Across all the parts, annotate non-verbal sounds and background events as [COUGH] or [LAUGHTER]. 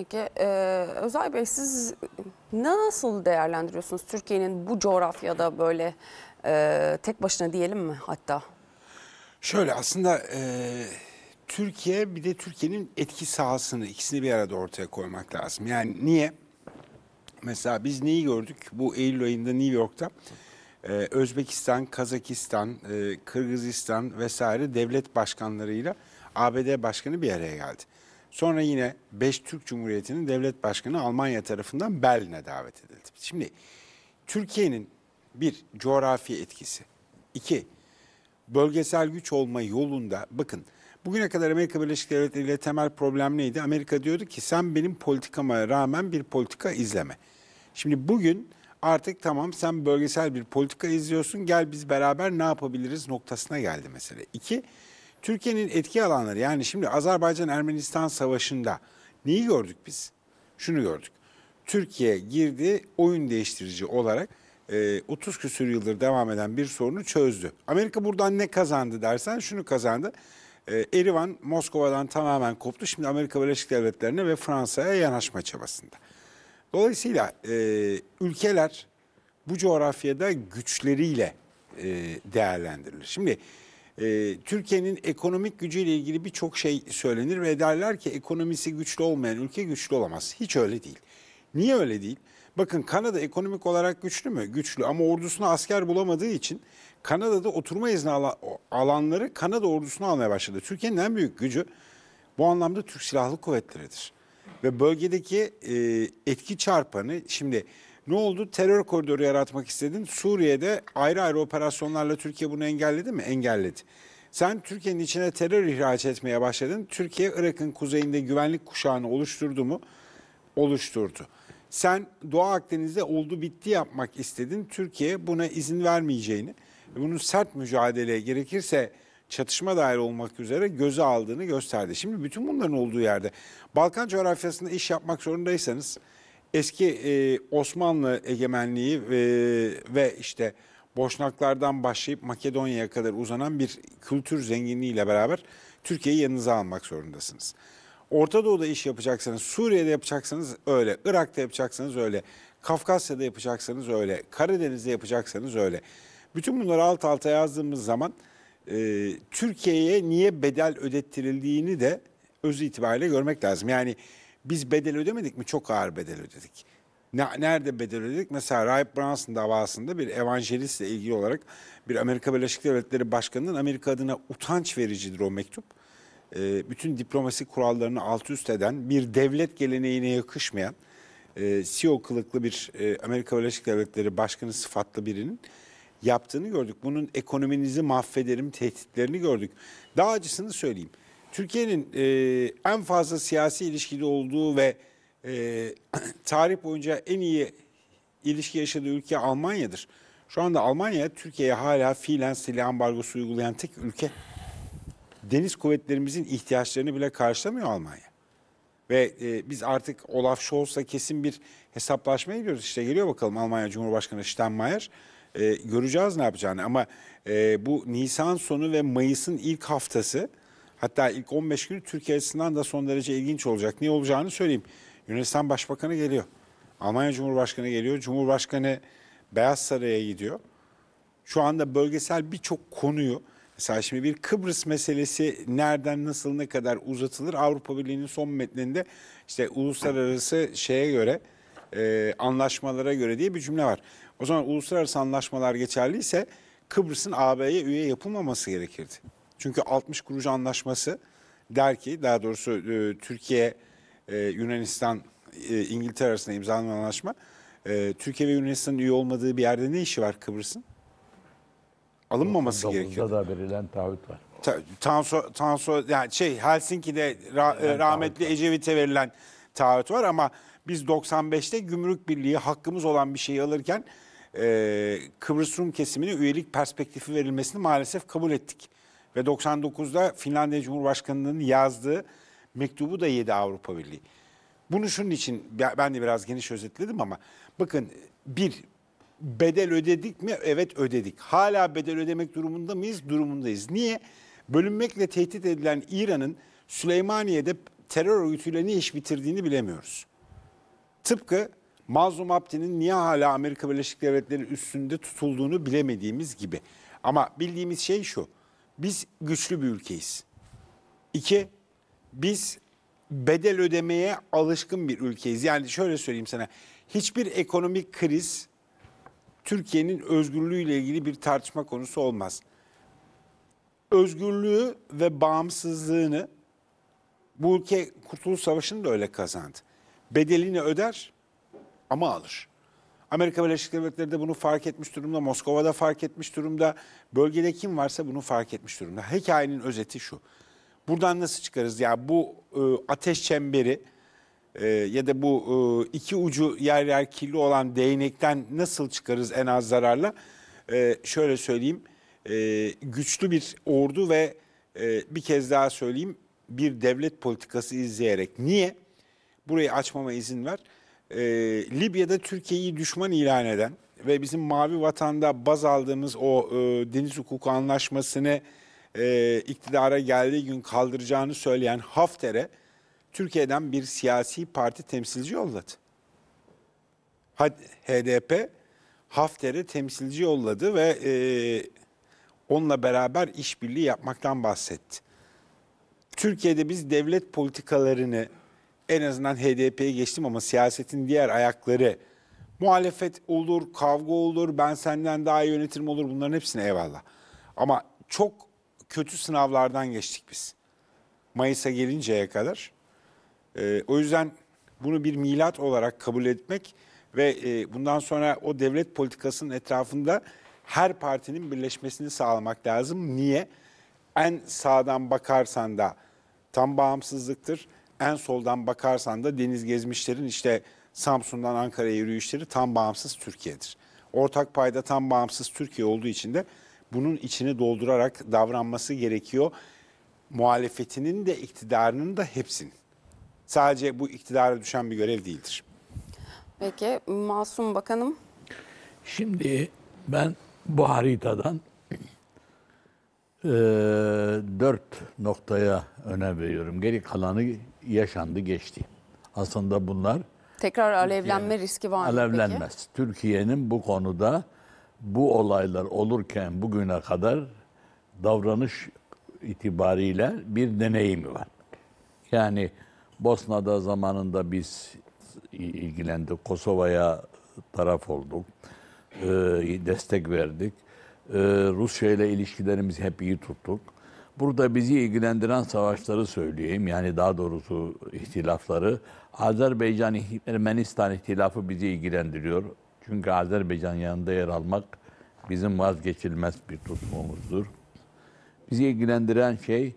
Peki e, Özay Bey siz nasıl değerlendiriyorsunuz Türkiye'nin bu coğrafyada böyle e, tek başına diyelim mi hatta? Şöyle aslında e, Türkiye bir de Türkiye'nin etki sahasını ikisini bir arada ortaya koymak lazım. Yani niye? Mesela biz neyi gördük? Bu Eylül ayında New York'ta e, Özbekistan, Kazakistan, e, Kırgızistan vesaire devlet başkanlarıyla ABD başkanı bir araya geldi. Sonra yine 5 Türk Cumhuriyeti'nin devlet başkanı Almanya tarafından Berlin'e davet edildi. Şimdi Türkiye'nin bir coğrafi etkisi, iki bölgesel güç olma yolunda bakın bugüne kadar Amerika Birleşik Devletleri ile temel problem neydi? Amerika diyordu ki sen benim politikama rağmen bir politika izleme. Şimdi bugün artık tamam sen bölgesel bir politika izliyorsun gel biz beraber ne yapabiliriz noktasına geldi mesele. İki Türkiye'nin etki alanları yani şimdi Azerbaycan-Ermenistan savaşında neyi gördük biz? Şunu gördük. Türkiye girdi oyun değiştirici olarak e, 30 küsür yıldır devam eden bir sorunu çözdü. Amerika buradan ne kazandı dersen şunu kazandı. E, Erivan Moskova'dan tamamen koptu. Şimdi Amerika Birleşik Devletleri'ne ve Fransa'ya yanaşma çabasında. Dolayısıyla e, ülkeler bu coğrafyada güçleriyle e, değerlendirilir. Şimdi e, Türkiye'nin ekonomik gücüyle ilgili birçok şey söylenir ve derler ki ekonomisi güçlü olmayan ülke güçlü olamaz. Hiç öyle değil. Niye öyle değil? Bakın Kanada ekonomik olarak güçlü mü? Güçlü ama ordusuna asker bulamadığı için Kanada'da oturma izni alanları Kanada ordusuna almaya başladı. Türkiye'nin en büyük gücü bu anlamda Türk Silahlı Kuvvetleri'dir. Ve bölgedeki e, etki çarpanı şimdi ne oldu? Terör koridoru yaratmak istedin. Suriye'de ayrı ayrı operasyonlarla Türkiye bunu engelledi mi? Engelledi. Sen Türkiye'nin içine terör ihraç etmeye başladın. Türkiye Irak'ın kuzeyinde güvenlik kuşağını oluşturdu mu? Oluşturdu. Sen Doğu Akdeniz'de oldu bitti yapmak istedin. Türkiye buna izin vermeyeceğini, bunun sert mücadeleye gerekirse çatışma dair olmak üzere göze aldığını gösterdi. Şimdi bütün bunların olduğu yerde Balkan coğrafyasında iş yapmak zorundaysanız eski e, Osmanlı egemenliği e, ve işte Boşnaklardan başlayıp Makedonya'ya kadar uzanan bir kültür zenginliğiyle beraber Türkiye'yi yanınıza almak zorundasınız. Orta Doğu'da iş yapacaksanız, Suriye'de yapacaksanız öyle, Irak'ta yapacaksanız öyle, Kafkasya'da yapacaksanız öyle, Karadeniz'de yapacaksanız öyle. Bütün bunları alt alta yazdığımız zaman e, Türkiye'ye niye bedel ödettirildiğini de öz itibariyle görmek lazım. Yani biz bedel ödemedik mi? Çok ağır bedel ödedik. Ne, nerede bedel ödedik? Mesela Ray Brunson davasında bir evanjelistle ilgili olarak bir Amerika Birleşik Devletleri Başkanı'nın Amerika adına utanç vericidir o mektup. E, bütün diplomasi kurallarını alt üst eden, bir devlet geleneğine yakışmayan, e, CEO kılıklı bir e, Amerika Birleşik Devletleri Başkanı sıfatlı birinin yaptığını gördük. Bunun ekonominizi mahvederim tehditlerini gördük. Daha acısını söyleyeyim. Türkiye'nin e, en fazla siyasi ilişkili olduğu ve e, [CLEARS THROAT] tarih boyunca en iyi ilişki yaşadığı ülke Almanya'dır. Şu anda Almanya Türkiye'ye hala fiilen silah ambargosu uygulayan tek ülke. Deniz kuvvetlerimizin ihtiyaçlarını bile karşılamıyor Almanya. Ve e, biz artık Olaf Scholz'la kesin bir hesaplaşma gidiyoruz. İşte geliyor bakalım Almanya Cumhurbaşkanı Steinmeier. E, göreceğiz ne yapacağını ama e, bu Nisan sonu ve Mayıs'ın ilk haftası Hatta ilk 15 günü Türkiye açısından da son derece ilginç olacak. Niye olacağını söyleyeyim. Yunanistan Başbakanı geliyor. Almanya Cumhurbaşkanı geliyor. Cumhurbaşkanı Beyaz Saray'a gidiyor. Şu anda bölgesel birçok konuyu mesela şimdi bir Kıbrıs meselesi nereden nasıl ne kadar uzatılır Avrupa Birliği'nin son metninde işte uluslararası şeye göre e, anlaşmalara göre diye bir cümle var. O zaman uluslararası anlaşmalar geçerliyse Kıbrıs'ın AB'ye üye yapılmaması gerekirdi. Çünkü 60 kuruş anlaşması der ki daha doğrusu e, Türkiye, e, Yunanistan, e, İngiltere arasında imzalanan anlaşma e, Türkiye ve Yunanistan'ın üye olmadığı bir yerde ne işi var Kıbrıs'ın? Alınmaması gerekiyor. da verilen taahhüt var. Ta, Tanso, Tanso yani şey Helsinki'de ra, e, rahmetli Ecevit'e verilen taahhüt var ama biz 95'te Gümrük Birliği hakkımız olan bir şeyi alırken e, Kıbrıs Rum kesimine üyelik perspektifi verilmesini maalesef kabul ettik. Ve 99'da Finlandiya Cumhurbaşkanı'nın yazdığı mektubu da yedi Avrupa Birliği. Bunu şunun için ben de biraz geniş özetledim ama bakın bir bedel ödedik mi? Evet ödedik. Hala bedel ödemek durumunda mıyız? Durumundayız. Niye? Bölünmekle tehdit edilen İran'ın Süleymaniye'de terör örgütüyle ne iş bitirdiğini bilemiyoruz. Tıpkı Mazlum Abdi'nin niye hala Amerika Birleşik Devletleri üstünde tutulduğunu bilemediğimiz gibi. Ama bildiğimiz şey şu biz güçlü bir ülkeyiz. İki, biz bedel ödemeye alışkın bir ülkeyiz. Yani şöyle söyleyeyim sana, hiçbir ekonomik kriz Türkiye'nin özgürlüğüyle ilgili bir tartışma konusu olmaz. Özgürlüğü ve bağımsızlığını bu ülke Kurtuluş Savaşı'nı da öyle kazandı. Bedelini öder ama alır. Amerika Birleşik Devletleri de bunu fark etmiş durumda. Moskova'da fark etmiş durumda. Bölgede kim varsa bunu fark etmiş durumda. Hikayenin özeti şu. Buradan nasıl çıkarız? Ya yani bu e, ateş çemberi e, ya da bu e, iki ucu yer yer kirli olan değnekten nasıl çıkarız en az zararla? E, şöyle söyleyeyim. E, güçlü bir ordu ve e, bir kez daha söyleyeyim bir devlet politikası izleyerek. Niye? Burayı açmama izin ver e, Libya'da Türkiye'yi düşman ilan eden ve bizim mavi vatanda baz aldığımız o e, deniz hukuku anlaşmasını e, iktidara geldiği gün kaldıracağını söyleyen Hafter'e Türkiye'den bir siyasi parti temsilci yolladı. HDP Hafter'e temsilci yolladı ve e, onunla beraber işbirliği yapmaktan bahsetti. Türkiye'de biz devlet politikalarını en azından HDP'ye geçtim ama siyasetin diğer ayakları muhalefet olur, kavga olur, ben senden daha iyi yönetirim olur bunların hepsine eyvallah. Ama çok kötü sınavlardan geçtik biz. Mayıs'a gelinceye kadar. E, o yüzden bunu bir milat olarak kabul etmek ve e, bundan sonra o devlet politikasının etrafında her partinin birleşmesini sağlamak lazım. Niye? En sağdan bakarsan da tam bağımsızlıktır en soldan bakarsan da deniz gezmişlerin işte Samsun'dan Ankara'ya yürüyüşleri tam bağımsız Türkiye'dir. Ortak payda tam bağımsız Türkiye olduğu için de bunun içini doldurarak davranması gerekiyor. Muhalefetinin de iktidarının da hepsinin. Sadece bu iktidara düşen bir görev değildir. Peki Masum Bakanım. Şimdi ben bu haritadan e, dört noktaya önem veriyorum. Geri kalanı yaşandı geçti. Aslında bunlar tekrar alevlenme riski var mı Alevlenmez. Türkiye'nin bu konuda bu olaylar olurken bugüne kadar davranış itibariyle bir deneyimi var. Yani Bosna'da zamanında biz ilgilendik. Kosova'ya taraf olduk. Ee, destek verdik. Ee, Rusya ile ilişkilerimizi hep iyi tuttuk. Burada bizi ilgilendiren savaşları söyleyeyim. Yani daha doğrusu ihtilafları. Azerbaycan-Ermenistan ihtilafı bizi ilgilendiriyor. Çünkü Azerbaycan yanında yer almak bizim vazgeçilmez bir tutumumuzdur. Bizi ilgilendiren şey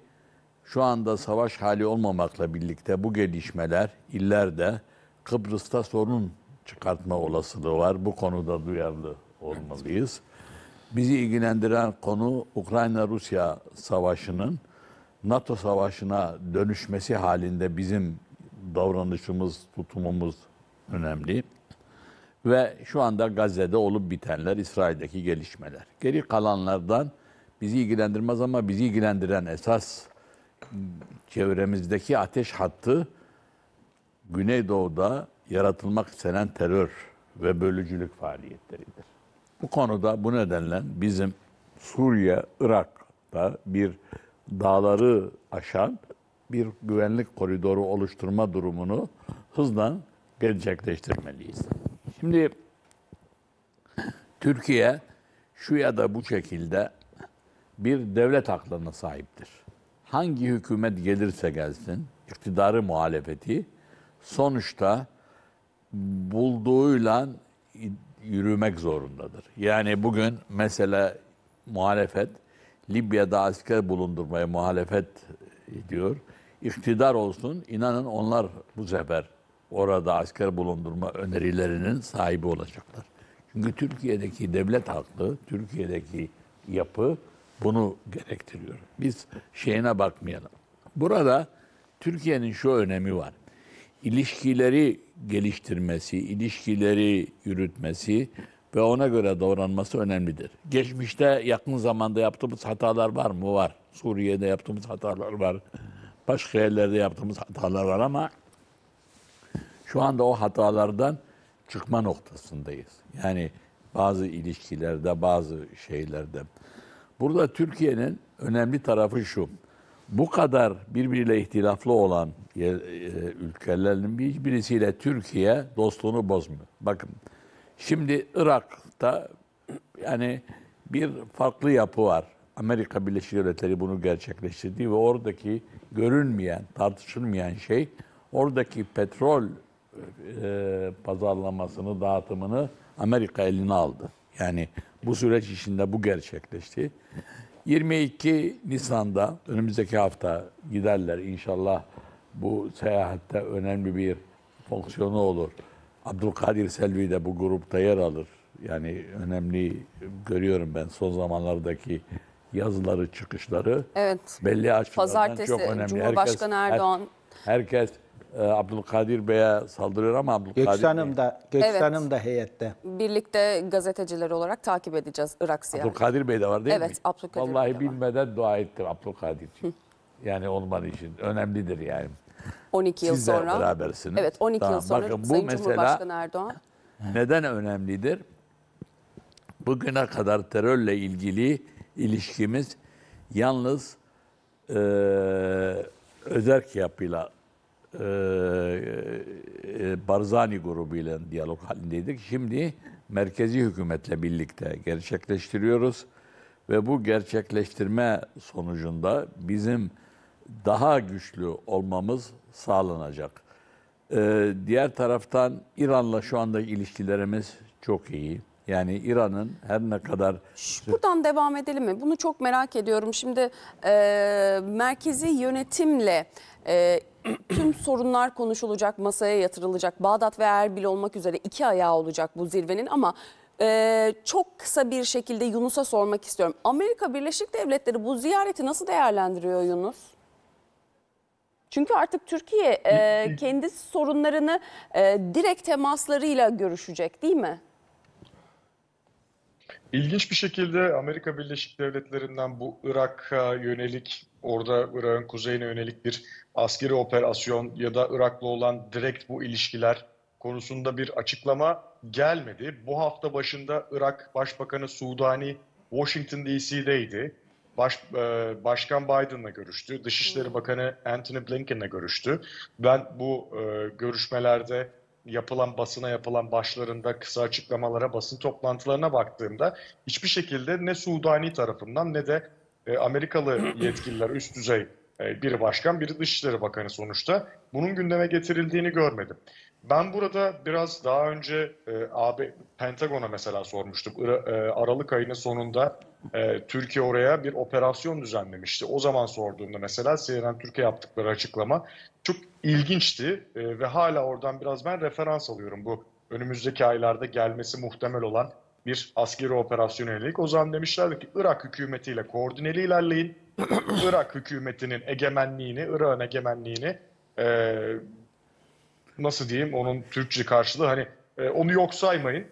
şu anda savaş hali olmamakla birlikte bu gelişmeler illerde Kıbrıs'ta sorun çıkartma olasılığı var. Bu konuda duyarlı olmalıyız. Bizi ilgilendiren konu Ukrayna-Rusya savaşının NATO savaşına dönüşmesi halinde bizim davranışımız, tutumumuz önemli. Ve şu anda Gazze'de olup bitenler, İsrail'deki gelişmeler. Geri kalanlardan bizi ilgilendirmez ama bizi ilgilendiren esas çevremizdeki ateş hattı Güneydoğu'da yaratılmak istenen terör ve bölücülük faaliyetleridir. Bu konuda bu nedenle bizim Suriye, Irak'ta bir dağları aşan bir güvenlik koridoru oluşturma durumunu hızla gerçekleştirmeliyiz. Şimdi Türkiye şu ya da bu şekilde bir devlet aklına sahiptir. Hangi hükümet gelirse gelsin, iktidarı muhalefeti sonuçta bulduğuyla yürümek zorundadır. Yani bugün mesela muhalefet Libya'da asker bulundurmaya muhalefet diyor. İktidar olsun inanın onlar bu sefer orada asker bulundurma önerilerinin sahibi olacaklar. Çünkü Türkiye'deki devlet halkı, Türkiye'deki yapı bunu gerektiriyor. Biz şeyine bakmayalım. Burada Türkiye'nin şu önemi var. İlişkileri geliştirmesi, ilişkileri yürütmesi ve ona göre davranması önemlidir. Geçmişte yakın zamanda yaptığımız hatalar var mı? Var. Suriye'de yaptığımız hatalar var. Başka yerlerde yaptığımız hatalar var ama şu anda o hatalardan çıkma noktasındayız. Yani bazı ilişkilerde, bazı şeylerde. Burada Türkiye'nin önemli tarafı şu bu kadar birbiriyle ihtilaflı olan e, e, ülkelerin birisiyle Türkiye dostluğunu bozmuyor. Bakın şimdi Irak'ta yani bir farklı yapı var. Amerika Birleşik Devletleri bunu gerçekleştirdi ve oradaki görünmeyen, tartışılmayan şey oradaki petrol e, pazarlamasını, dağıtımını Amerika eline aldı. Yani bu süreç içinde bu gerçekleşti. 22 Nisan'da önümüzdeki hafta giderler inşallah bu seyahatte önemli bir fonksiyonu olur. Abdülkadir Selvi de bu grupta yer alır. Yani önemli görüyorum ben son zamanlardaki yazıları, çıkışları. Evet. Belli açılardan çok önemli. Cumhurbaşkanı herkes, Erdoğan. Her, herkes e, Abdülkadir Bey'e saldırıyor ama Abdülkadir Göksu Hanım da, Göksu Evet. Hanım da heyette. Birlikte gazeteciler olarak takip edeceğiz Irak ziyaretini. Abdülkadir Bey de var değil mi? Evet, Abdülkadir Bey de Vallahi var. bilmeden dua ettim Abdülkadir'ciğim. [LAUGHS] yani olman için önemlidir yani. 12 yıl Siz de sonra. berabersiniz. Evet 12 Tamam, yıl sonra bakın bu Sayın mesela- Cumhurbaşkanı Erdoğan. Neden önemlidir? Bugüne kadar terörle ilgili ilişkimiz yalnız eee özerk yapıyla e, e, Barzani grubu ile diyalog halindeydik. Şimdi merkezi hükümetle birlikte gerçekleştiriyoruz ve bu gerçekleştirme sonucunda bizim daha güçlü olmamız sağlanacak. Ee, diğer taraftan İran'la şu anda ilişkilerimiz çok iyi. Yani İran'ın her ne kadar... Buradan devam edelim mi? Bunu çok merak ediyorum. Şimdi e, merkezi yönetimle e, tüm sorunlar konuşulacak, masaya yatırılacak. Bağdat ve Erbil olmak üzere iki ayağı olacak bu zirvenin ama ee, çok kısa bir şekilde Yunus'a sormak istiyorum. Amerika Birleşik Devletleri bu ziyareti nasıl değerlendiriyor Yunus? Çünkü artık Türkiye e, kendi sorunlarını e, direkt temaslarıyla görüşecek değil mi? İlginç bir şekilde Amerika Birleşik Devletleri'nden bu Irak'a yönelik, orada Irak'ın kuzeyine yönelik bir askeri operasyon ya da Irak'la olan direkt bu ilişkiler konusunda bir açıklama gelmedi. Bu hafta başında Irak Başbakanı Sudani Washington DC'deydi. Baş, e, Başkan Biden'la görüştü. Dışişleri hmm. Bakanı Anthony Blinken'la görüştü. Ben bu e, görüşmelerde yapılan basına yapılan başlarında kısa açıklamalara, basın toplantılarına baktığımda hiçbir şekilde ne Sudani tarafından ne de e, Amerikalı [CLEARS THROAT] yetkililer üst düzey e, biri başkan, biri Dışişleri Bakanı sonuçta bunun gündeme getirildiğini görmedim. Ben burada biraz daha önce e, AB Pentagon'a mesela sormuştum Ira, e, Aralık ayının sonunda e, Türkiye oraya bir operasyon düzenlemişti. O zaman sorduğumda mesela CNN Türkiye yaptıkları açıklama çok ilginçti e, ve hala oradan biraz ben referans alıyorum bu önümüzdeki aylarda gelmesi muhtemel olan bir askeri operasyon yönelik. O zaman demişlerdi ki Irak hükümetiyle koordineli ilerleyin. [CLEARS THROAT] Irak hükümetinin egemenliğini, Irak'ın egemenliğini e, nasıl diyeyim onun Türkçe karşılığı hani e, onu yok saymayın.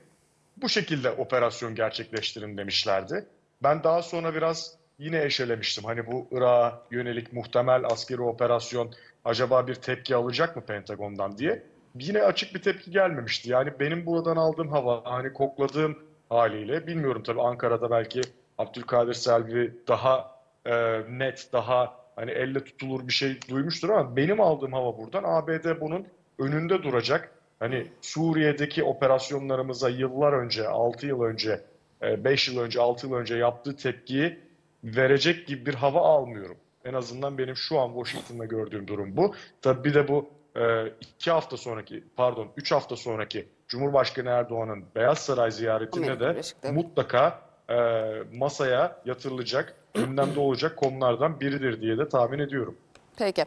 Bu şekilde operasyon gerçekleştirin demişlerdi. Ben daha sonra biraz yine eşelemiştim. Hani bu Irak'a yönelik muhtemel askeri operasyon acaba bir tepki alacak mı Pentagon'dan diye. Yine açık bir tepki gelmemişti. Yani benim buradan aldığım hava, hani kokladığım haliyle bilmiyorum tabii Ankara'da belki Abdülkadir Selvi daha e, net, daha hani elle tutulur bir şey duymuştur ama benim aldığım hava buradan ABD bunun önünde duracak. Hani Suriye'deki operasyonlarımıza yıllar önce, 6 yıl önce, 5 e, yıl önce, 6 yıl önce yaptığı tepkiyi verecek gibi bir hava almıyorum. En azından benim şu an Washington'da gördüğüm durum bu. Tabi bir de bu e, iki hafta sonraki, pardon üç hafta sonraki Cumhurbaşkanı Erdoğan'ın Beyaz Saray ziyaretinde de mutlaka e, masaya yatırılacak, [CLEARS THROAT] gündemde olacak konulardan biridir diye de tahmin ediyorum. Peki.